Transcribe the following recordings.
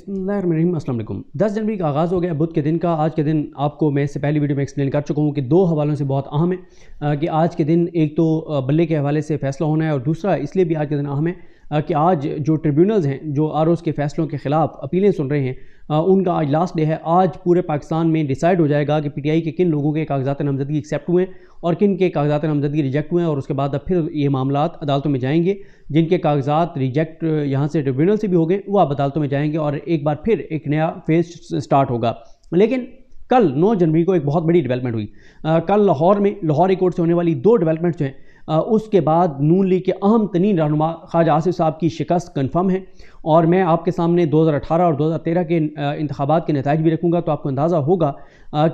अस्सलाम दस जनवरी का आगाज़ हो गया बुध के दिन का आज के दिन आपको मैं इससे पहली वीडियो में एक्सप्लेन कर चुका हूँ कि दो हवालों से बहुत अहम है कि आज के दिन एक तो बल्ले के हवाले से फ़ैसला होना है और दूसरा इसलिए भी आज के दिन अहम है कि आज जो ट्रिब्यूनल्स हैं जो आर के फैसलों के ख़िलाफ़ अपीलें सुन रहे हैं उनका आज लास्ट डे है आज पूरे पाकिस्तान में डिसाइड हो जाएगा कि पीटीआई के किन लोगों के कागजात नामजदगी एक्सेप्ट हुए और किन के कागजात नामजदगी रिजेक्ट हुए हैं और उसके बाद अब फिर ये मामला अदालतों में जाएंगे जिनके कागजात रिजेक्ट यहाँ से ट्रिब्यूनल से भी हो गए वो आप अदालतों में जाएंगे और एक बार फिर एक नया फेज स्टार्ट होगा लेकिन कल 9 जनवरी को एक बहुत बड़ी डेवलपमेंट हुई आ, कल लाहौर में लाहौर कोर्ट से होने वाली दो डेवलपमेंट्स हैं उसके बाद नून लीग के अहम तरीन रहनुमा ख्वाजा आसिफ साहब की शिकस्त कन्फर्म है और मैं आपके सामने 2018 और 2013 के इंतबात के नतज भी रखूँगा तो आपको अंदाज़ा होगा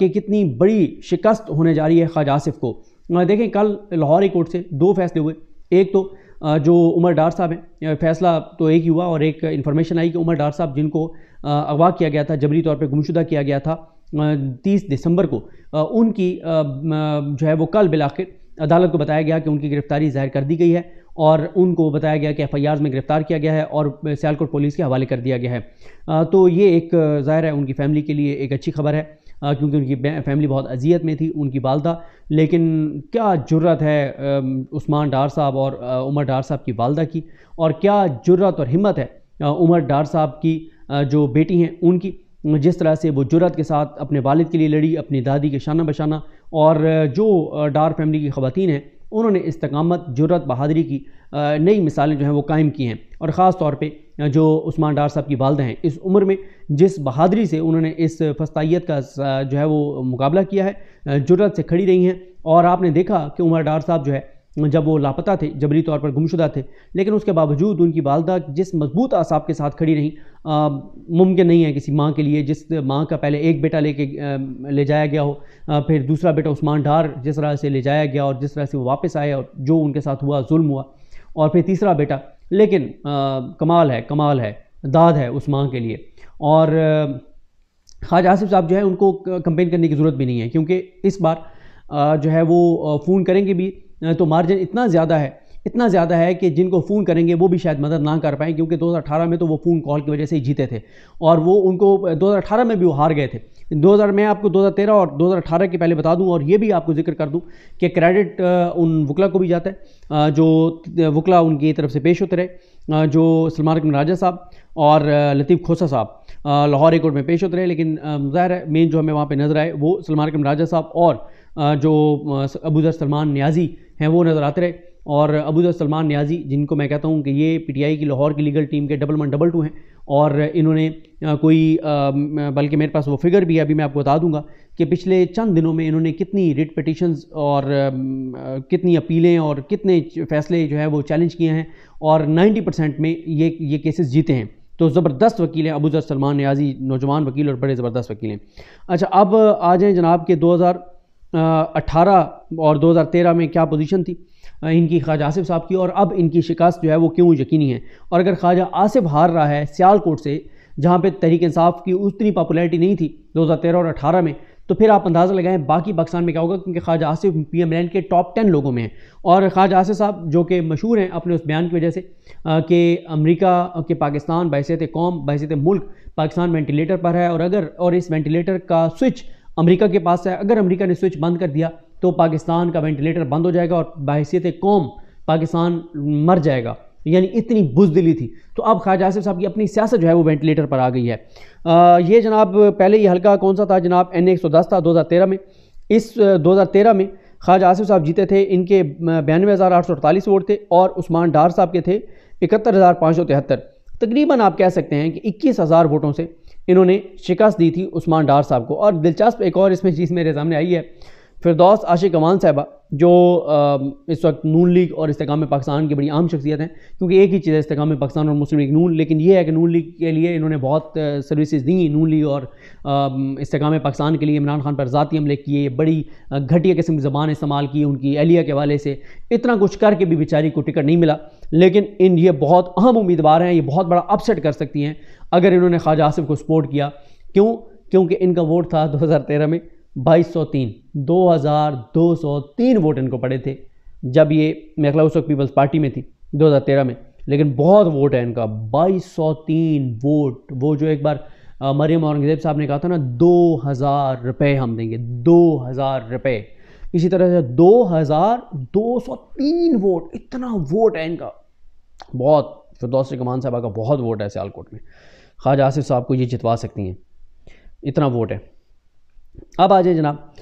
कि कितनी बड़ी शिकस्त होने जा रही है ख्वाजा आसिफ को देखें कल लाहौर कोर्ट से दो फैसले हुए एक तो जो उमर डार साहब हैं फैसला तो एक ही हुआ और एक इन्फॉर्मेशन आई कि उमर डार साहब जिनको अगवा किया गया था जबरी तौर पर गुमशुदा किया गया था तीस दिसंबर को उनकी जो है वो कल बिलाखिर अदालत को बताया गया कि उनकी गिरफ्तारी जाहिर कर दी गई है और उनको बताया गया कि एफ में गिरफ़्तार किया गया है और सियालकोट पुलिस के हवाले कर दिया गया है तो ये एक ज़ाहिर है उनकी फैमिली के लिए एक अच्छी खबर है क्योंकि उनकी फैमिली बहुत अजियत में थी उनकी वालदा लेकिन क्या जुर्रत है उस्मान डार साहब और उमर डार साहब की वालदा की और क्या जुर्रत और हिम्मत है उमर डार साहब की जो बेटी हैं उनकी जिस तरह से वो जुरत के साथ अपने वालिद के लिए लड़ी अपनी दादी के शाना बशाना और जो डार फैमिली की ख़वान हैं उन्होंने इस्तकामत जुरत बहादरी की नई मिसालें जो हैं वो कायम की हैं और ख़ास तौर पे जो उस्मान डार साहब की वालदा हैं इस उम्र में जिस बहादरी से उन्होंने इस फस्ताइत का जो है वो मुकाबला किया है जुरत से खड़ी रही हैं और आपने देखा कि उमर डार साहब जो है जब वो लापता थे जबरी तौर पर गुमशुदा थे लेकिन उसके बावजूद उनकी वालदा जिस मजबूत आसाब के साथ खड़ी रही मुमकिन नहीं है किसी माँ के लिए जिस माँ का पहले एक बेटा लेके ले जाया गया हो आ, फिर दूसरा बेटा उस्मान डार जिस तरह से ले जाया गया और जिस तरह से वो वापस आए और जो उनके साथ हुआ जुल्म हुआ और फिर तीसरा बेटा लेकिन आ, कमाल है कमाल है दाद है उस माँ के लिए और खाज आसिफ साहब जो है उनको कंपेन करने की ज़रूरत भी नहीं है क्योंकि इस बार जो है वो फ़ोन करेंगे भी तो मार्जिन इतना ज़्यादा है इतना ज़्यादा है कि जिनको फ़ोन करेंगे वो भी शायद मदद ना कर पाएँ क्योंकि 2018 में तो वो फ़ोन कॉल की वजह से ही जीते थे और वो उनको 2018 में भी वो हार गए थे 2000 मैं आपको 2013 और 2018 के पहले बता दूं और ये भी आपको जिक्र कर दूं कि क्रेडिट उन वकला को भी जाता है जो वकला उनकी तरफ से पेश होते रहे जो सलमान राजा साहब और लतीफ़ खोसा साहब लाहौर कोर्ट में पेश होते रहे लेकिन ज़ाहिर है मेन जो हमें वहाँ पर नजर आए वो सलमान कम राजा साहब और जो अबूजर सलमान न्याजी हैं वो नज़र आते रहे और अबूजर सलमान न्याजी जिनको मैं कहता हूँ कि ये पीटीआई की लाहौर की लीगल टीम के डबल वन डबल टू हैं और इन्होंने कोई बल्कि मेरे पास वो फिगर भी है अभी मैं आपको बता दूंगा कि पिछले चंद दिनों में इन्होंने कितनी रिट पटिशन्स और कितनी अपीलें और कितने फैसले जो है वो चैलेंज किए हैं और 90 परसेंट में ये ये केसेस जीते हैं तो ज़बरदस्त वकील हैं अबूजर सलमान न्याजी नौजवान वकील और बड़े ज़बरदस्त वकील हैं अच्छा अब आ जाएँ जनाब के 2018 और 2013 में क्या पोजीशन थी इनकी ख्वाजा आसिफ साहब की और अब इनकी शिकस्त जो है वो क्यों यकीनी है और अगर ख्वाजा आसिफ हार रहा है सियालकोट से जहाँ पर तहरीक इंसाफ की उतनी पॉपुलरिटी नहीं थी तेरह और अठारह में तो फिर आप अंदाज़ा लगाएं बाकी पाकिस्तान में क्या होगा क्योंकि Khawaja Asif P M L N के टॉप टेन लोगों में हैं और ख्वाजा आसिफ साहब जो कि मशहूर हैं अपने उस बयान की वजह से कि अमरीका के पाकिस्तान बहसीत कौम बहसीत मुल्क पाकिस्तान वेंटिलेटर पर है और अगर और इस वेंटिलेटर का स्विच अमरीका के पास है अगर अमरीका ने स्विच बंद कर दिया तो पाकिस्तान का वेंटिलेटर बंद हो जाएगा और बहसीत कौम पाकिस्तान मर जाएगा यानी इतनी बुजदिली थी तो अब ख्वाजा आसिफ साहब की अपनी सियासत जो है वो वेंटिलेटर पर आ गई है आ, ये जनाब पहले ये हल्का कौन सा था जनाब एन एक सौ दस था दो हज़ार तेरह में इस दो हज़ार तेरह में ख्वाजा आसिफ साहब जीते थे इनके बयानवे हज़ार आठ सौ अड़तालीस वोट थे और उस्मान डार साहब के थे इकहत्तर हज़ार पाँच सौ तिहत्तर तकरीबन आप कह सकते हैं कि इक्कीस हज़ार वोटों से इन्होंने शिकस्त दी थी उस्मान डार साहब को और दिलचस्प एक और इसमें चीज़ मेरे सामने आई है फिरदौस आशिक अमान साहबा जो इस वक्त नून लीग और इसकाम पाकिस्तान की बड़ी आम शख्सियत हैं क्योंकि एक ही चीज़ है इसकाम पाकिस्तान और मुस्लिम लीग नून लेकिन ये है कि नून लीग के लिए इन्होंने बहुत सर्विसेज दी नून लीग और इसकाम पाकिस्तान के लिए इमरान खान पर ज़ाती हमले किए बड़ी घटिया किस्म की ज़बान इस्तेमाल की उनकी एहलिया के हवाले से इतना कुछ करके भी बेचारी को टिकट नहीं मिला लेकिन इन ये बहुत अहम उम्मीदवार हैं ये बहुत बड़ा अपसेट कर सकती हैं अगर इन्होंने ख्वाजा आसिफ को सपोर्ट किया क्यों क्योंकि इनका वोट था तेरह में 2203 2203 वोट इनको पड़े थे जब ये मेखला उस वक्त पीपल्स पार्टी में थी 2013 में लेकिन बहुत वोट है इनका 2203 वोट वो जो एक बार मरियम औरंगजेब साहब ने कहा था ना दो हज़ार रुपये हम देंगे दो हज़ार रुपये इसी तरह से दो हज़ार दो सौ तीन वोट इतना वोट है इनका बहुत फिरदौस कमान साहबा का बहुत वोट है सियालकोट में ख्वाजा आसिफ साहब को ये जितवा सकती हैं इतना वोट है अब आ जाए जनाब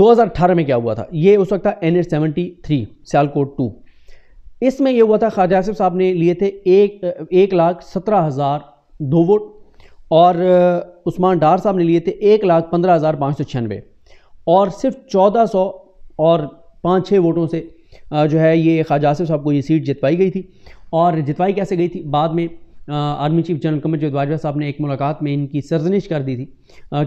2018 में क्या हुआ था ये उस वक्त था N H seventy three Sialkot two इसमें यह हुआ था ख्वाजा आसिफ साहब ने लिए थे एक एक लाख सत्रह हज़ार दो वोट और उस्मान डार साहब ने लिए थे एक लाख पंद्रह हज़ार पाँच सौ छियानवे और सिर्फ चौदह सौ और पाँच छः वोटों से जो है ये ख्वाजा आसिफ साहब को ये सीट जितवाई गई थी और जितवाई कैसे गई थी बाद में आर्मी चीफ जनरल कमर जोत बाजवा साहब ने एक मुलाकात में इनकी सरजनिश कर दी थी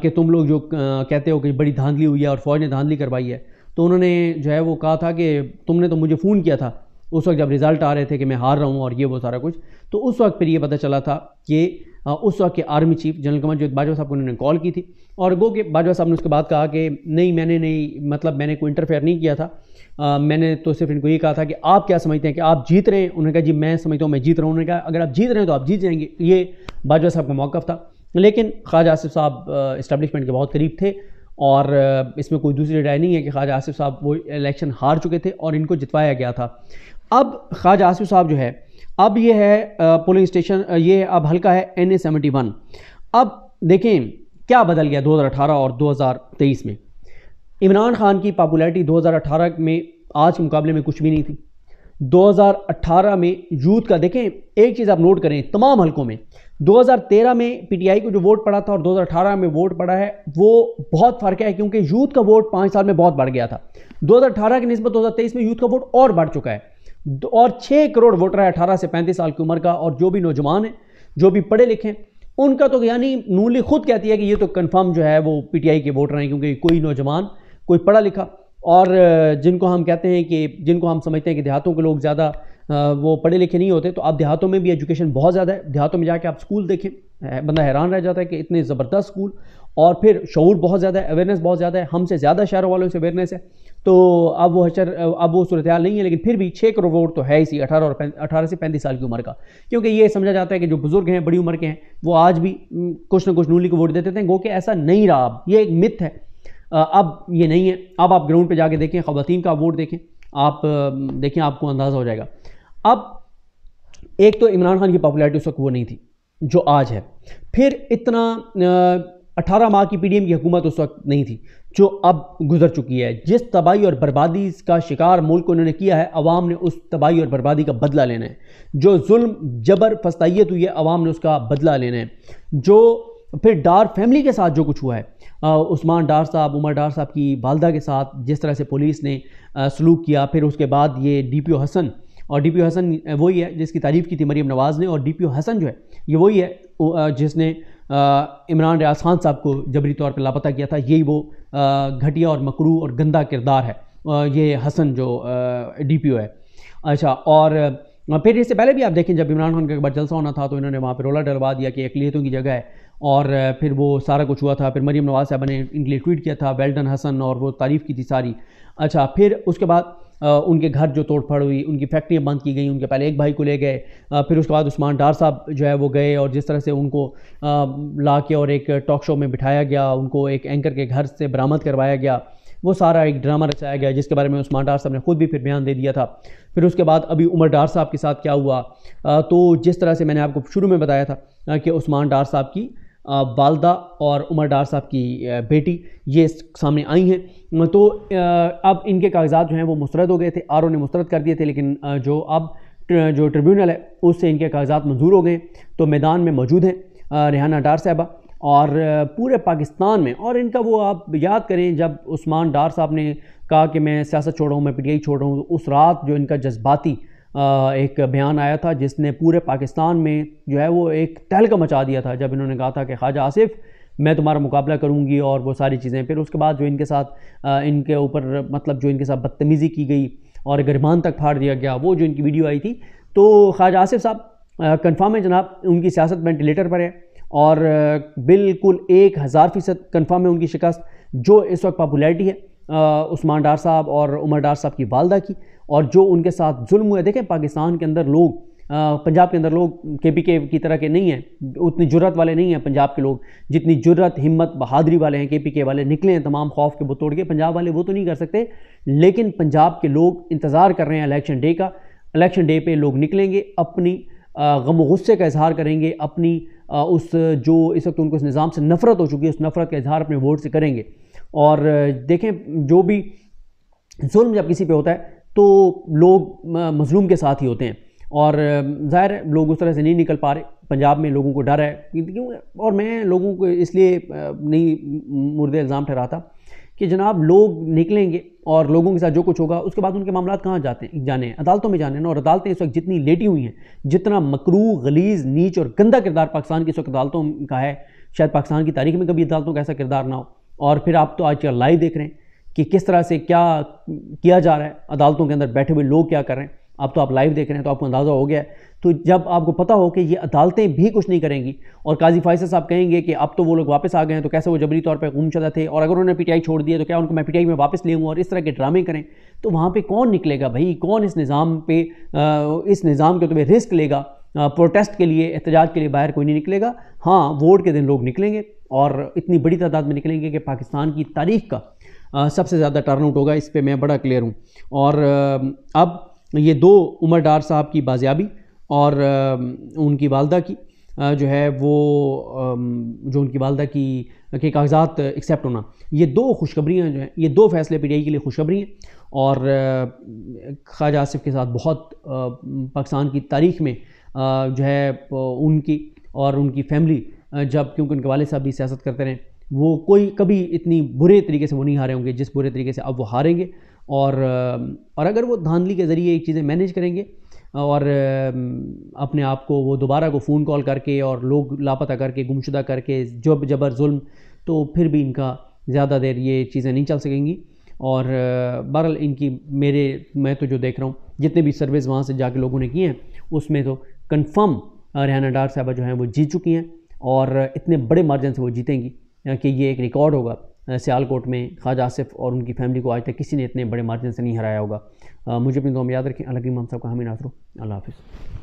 कि तुम लोग जो कहते हो कि बड़ी धांधली हुई है और फौज ने धांधली करवाई है तो उन्होंने जो है वो कहा था कि तुमने तो मुझे फ़ोन किया था उस वक्त जब रिज़ल्ट आ रहे थे कि मैं हार रहा हूँ और ये वो सारा कुछ तो उस वक्त फिर ये पता चला था कि उस वक्त के आर्मी चीफ जनरल कमर जोत बाजवा साहब को उन्होंने कॉल की थी और गो के बाजवा साहब ने उसके बाद कहा कि नहीं मैंने नहीं मतलब मैंने कोई इंटरफेयर नहीं किया था मैंने तो सिर्फ इनको ये कहा था कि आप क्या समझते हैं कि आप जीत रहे हैं उन्होंने कहा जी मैं समझता हूँ मैं जीत रहा हूँ उन्होंने कहा अगर आप जीत रहे हैं तो आप जीत जाएंगे ये बाजवा साहब का मौक़ था लेकिन ख्वाजा आसिफ साहब इस्टबलिशमेंट के बहुत करीब थे और इसमें कोई दूसरी राय नहीं है कि ख्वाजा आसिफ साहब वो इलेक्शन हार चुके थे और इनको जितवाया गया था अब ख्वाजा आसिफ साहब जो है अब ये है पोलिंग स्टेशन ये अब हल्का है एन ए सेवेंटी वन अब देखें क्या बदल गया 2018 और 2023 में इमरान खान की पॉपुलैरिटी 2018 में आज के मुकाबले में कुछ भी नहीं थी 2018 में यूथ का देखें एक चीज़ आप नोट करें तमाम हलकों में 2013 में पीटीआई को जो वोट पड़ा था और 2018 में वोट पड़ा है वो बहुत फ़र्क है क्योंकि यूथ का वोट पाँच साल में बहुत बढ़ गया था 2018 की नस्बत 2023 में यूथ का वोट और बढ़ चुका है और छः करोड़ वोटर है अठारह से पैंतीस साल की उम्र का और जो भी नौजवान हैं जो भी पढ़े लिखे हैं उनका तो यानी नूली खुद कहती है कि ये तो कन्फर्म जो है वो पीटीआई के वोटर हैं क्योंकि कोई नौजवान कोई पढ़ा लिखा और जिनको हम कहते हैं कि जिनको हम समझते हैं कि देहातों के लोग ज़्यादा वो पढ़े लिखे नहीं होते तो आप देहातों में भी एजुकेशन बहुत ज़्यादा है देहातों में जाके आप स्कूल देखें बंदा हैरान रह जाता है कि इतने ज़बरदस्त स्कूल और फिर शूर बहुत ज़्यादा है अवेयरनेस बहुत ज़्यादा है हमसे ज़्यादा शहरों वालों से अवेयरनेस है तो अब वो हशर अब वो सूरत नहीं है लेकिन फिर भी छः करोड़ वोट तो है इसी अठारह और अठारह से पैंतीस साल की उम्र का क्योंकि ये समझा जाता है कि जो बुज़ुर्ग हैं बड़ी उम्र के हैं वो आज भी कुछ ना कुछ नूली को वोट देते थे गो कि ऐसा नहीं रहा अब ये एक मिथ है अब ये नहीं है अब आप ग्राउंड पे जाके देखें खातन का वोट देखें आप देखें आपको अंदाज़ा हो जाएगा अब एक तो इमरान खान की पॉपुलैरिटी उस वक्त वो नहीं थी जो आज है फिर इतना अठारह माह की पी की हुकूमत उस वक्त नहीं थी जो अब गुजर चुकी है जिस तबाही और बर्बादी का शिकार मुल्क उन्होंने किया है अवाम ने उस तबाही और बर्बादी का बदला लेना है जो जुल्म जबर फस्ताइत हुई है अवाम ने उसका बदला लेना है जो फिर डार फैमिली के साथ जो कुछ हुआ है आ, उस्मान डार साहब उमर डार साहब की वालदा के साथ जिस तरह से पुलिस ने सलूक किया फिर उसके बाद ये ओ हसन और ओ हसन वही है जिसकी तारीफ़ की थी मरीम नवाज़ ने और ओ हसन जो है ये वही है जिसने इमरान रियाज खान साहब को जबरी तौर पर लापता किया था यही वो घटिया और मकरू और गंदा किरदार है ये हसन जो ओ है अच्छा और फिर इससे पहले भी आप देखें जब इमरान खान का एक बार जलसा होना था तो इन्होंने वहाँ पर रोला डलवा दिया कि अकलीतों की जगह है और फिर वो सारा कुछ हुआ था फिर मरीम नवाज साहबा ने इनके लिए ट्वीट किया था वेल्डन हसन और वो तारीफ़ की थी सारी अच्छा फिर उसके बाद उनके घर जो तोड़फड़ हुई उनकी फैक्ट्रियाँ बंद की गई उनके पहले एक भाई को ले गए फिर उसके बाद उस्मान डार साहब जो है वो गए और जिस तरह से उनको ला के और एक टॉक शो में बिठाया गया उनको एक एंकर के घर से बरामद करवाया गया वो सारा एक ड्रामा रचाया गया जिसके बारे में उस्मान डार साहब ने खुद भी फिर बयान दे दिया था फिर उसके बाद अभी उमर डार साहब के साथ क्या हुआ तो जिस तरह से मैंने आपको शुरू में बताया था कि उस्मान डार साहब की वालदा और उमर डार साहब की बेटी ये सामने आई हैं तो अब इनके कागजात जो हैं वो मुस्रद हो गए थे आर ने मुस्रद कर दिए थे लेकिन जो अब जो ट्रिब्यूनल है उससे इनके कागजात मंजूर हो गए तो मैदान में मौजूद हैं रेहाना डार साहबा और पूरे पाकिस्तान में और इनका वो आप याद करें जब उस्मान डार साहब ने कहा कि मैं सियासत छोड़ रहा हूँ मैं आई छोड़ रहा हूँ तो उस रात जो इनका जज्बाती एक बयान आया था जिसने पूरे पाकिस्तान में जो है वो एक तहलका मचा दिया था जब इन्होंने कहा था कि ख्वाजा आसिफ मैं तुम्हारा मुकाबला करूंगी और वो सारी चीज़ें फिर उसके बाद जो इनके साथ इनके ऊपर मतलब जो इनके साथ बदतमीज़ी की गई और गरिमान तक फाड़ दिया गया वो जो इनकी वीडियो आई थी तो ख्वाजा आसिफ साहब कन्फर्म है जनाब उनकी सियासत वेंटिलेटर पर है और बिल्कुल एक हज़ार फ़ीसद कन्फर्म है उनकी शिकस्त जो इस वक्त पॉपुलैरिटी है उस्मान डार साहब और उमर डार साहब की वालदा की और जो उनके साथ जुल्म हुए देखें पाकिस्तान के अंदर लोग पंजाब के अंदर लोग के पी के की तरह के नहीं हैं उतनी जुरत वाले नहीं हैं पंजाब के लोग जितनी जुरत हिम्मत बहादरी वाले हैं के पी के वाले निकले हैं तमाम खौफ के बतोड़ के पंजाब वाले वो तो नहीं कर सकते लेकिन पंजाब के लोग इंतज़ार कर रहे हैं इलेक्शन डे का इलेक्शन डे पे लोग निकलेंगे अपनी गम गुस्से का इजहार करेंगे अपनी उस जो इस वक्त उनको इस निज़ाम से नफ़रत हो चुकी है उस नफ़रत का इजहार अपने वोट से करेंगे और देखें जो भी जुल्म जब किसी पे होता है तो लोग मजलूम के साथ ही होते हैं और ज़ाहिर है लोग उस तरह से नहीं निकल पा रहे पंजाब में लोगों को डर है क्यों और मैं लोगों को इसलिए नहीं मुर्दे इल्ज़ाम ठहराता कि जनाब लोग निकलेंगे और लोगों के साथ जो कुछ होगा उसके बाद उनके मामला कहाँ जाते हैं जाने हैं अदालतों में जाने हैं और अदालतें इस वक्त जितनी लेटी हुई हैं जितना मकरू गलीज नीच और गंदा किरदार पाकिस्तान की इस वक्त अदालतों का है शायद पाकिस्तान की तारीख में कभी अदालतों का ऐसा किरदार ना हो और फिर आप तो आज लाइव देख रहे हैं कि किस तरह से क्या किया जा रहा है अदालतों के अंदर बैठे हुए लोग क्या कर रहे हैं अब तो आप लाइव देख रहे हैं तो आपको अंदाज़ा हो गया है तो जब आपको पता हो कि ये अदालतें भी कुछ नहीं करेंगी और काजी फायसे साहब कहेंगे कि अब तो वो लोग वापस आ गए हैं तो कैसे वो जबरी तौर पर चला थे और अगर उन्होंने पीटीआई छोड़ दिया तो क्या उनको मैं पीटीआई में वापस ले और इस तरह के ड्रामे करें तो वहाँ पर कौन निकलेगा भाई कौन इस निज़ाम पर इस निज़ाम के तुम्हें रिस्क लेगा प्रोटेस्ट के लिए एहतजाज के लिए बाहर कोई नहीं निकलेगा हाँ वोट के दिन लोग निकलेंगे और इतनी बड़ी तादाद में निकलेंगे कि पाकिस्तान की तारीख का सबसे ज़्यादा टर्नआउट होगा इस पर मैं बड़ा क्लियर हूँ और अब ये दो उमर डार साहब की बाजियाबी और उनकी वालदा की जो है वो जो उनकी वालदा की के कागजात एक्सेप्ट होना ये दो खुशखबरियाँ जो हैं ये दो फैसले पी के लिए खुशखबरी हैं और ख्वाजा आसिफ के साथ बहुत पाकिस्तान की तारीख में जो है उनकी और उनकी फैमिली जब क्योंकि उनके वाले साहब भी सियासत करते रहे वो कोई कभी इतनी बुरे तरीके से वो नहीं हारे होंगे जिस बुरे तरीके से अब वो हारेंगे और और अगर वो धांधली के ज़रिए ये चीज़ें मैनेज करेंगे और अपने आप को वो दोबारा को फ़ोन कॉल करके और लोग लापता करके गुमशुदा करके जब जबर जुल्म तो फिर भी इनका ज़्यादा देर ये चीज़ें नहीं चल सकेंगी और बहरल इनकी मेरे मैं तो जो देख रहा हूँ जितने भी सर्विस वहाँ से जाके लोगों ने किए हैं उसमें तो कन्फर्म रहना डार साहबा जो हैं वो जीत चुकी हैं और इतने बड़े मार्जिन से वो जीतेंगी कि ये एक रिकॉर्ड होगा सियालकोट में ख्वाजा आसिफ और उनकी फैमिली को आज तक किसी ने इतने बड़े मार्जिन से नहीं हराया होगा मुझे अपनी दो याद रखें अलग इमाम साहब का हमें नाजरों अल्लाह हाफिज़